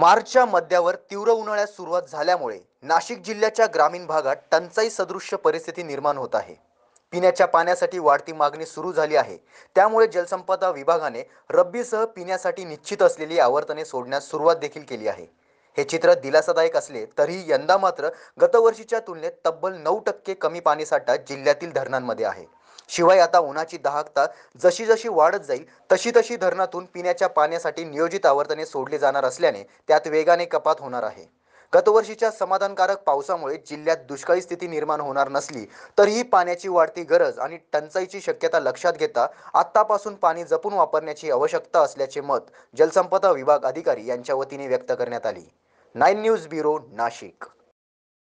मार्चच्या मध्यावर तीव्र उन्हाळ्यास सुरुवात झाल्यामुळे नाशिक जिल्ह्याच्या ग्रामीण भागात टंचाई सदृश्य परिस्थिती निर्माण होत आहे पिण्याच्या पाण्यासाठी वाढती मागणी सुरू झाली आहे त्यामुळे जलसंपदा विभागाने रब्बीसह पिण्यासाठी निश्चित असलेली आवर्तने सोडण्यास सुरुवात देखील केली आहे हे चित्र दिलासादायक असले तरीही यंदा मात्र गतवर्षीच्या तुलनेत तब्बल नऊ टक्के कमी पाणीसाठा जिल्ह्यातील धरणांमध्ये आहे शिवाय आता उन्हाची दाहकता जशी जशी वाढत जाईल तशी तशी धरणातून पिण्याच्या पाण्यासाठी नियोजित आवर्तने सोडली जाणार असल्याने त्यात वेगाने कपात होणार आहे गतवर्षीच्या समाधानकारक पावसामुळे जिल्ह्यात दुष्काळी स्थिती निर्माण होणार नसली तरीही पाण्याची वाढती गरज आणि टंचाईची शक्यता लक्षात घेता आत्तापासून पाणी जपून वापरण्याची आवश्यकता असल्याचे मत जलसंपदा विभाग अधिकारी यांच्या वतीने व्यक्त करण्यात आली नाईन न्यूज ब्युरो नाशिक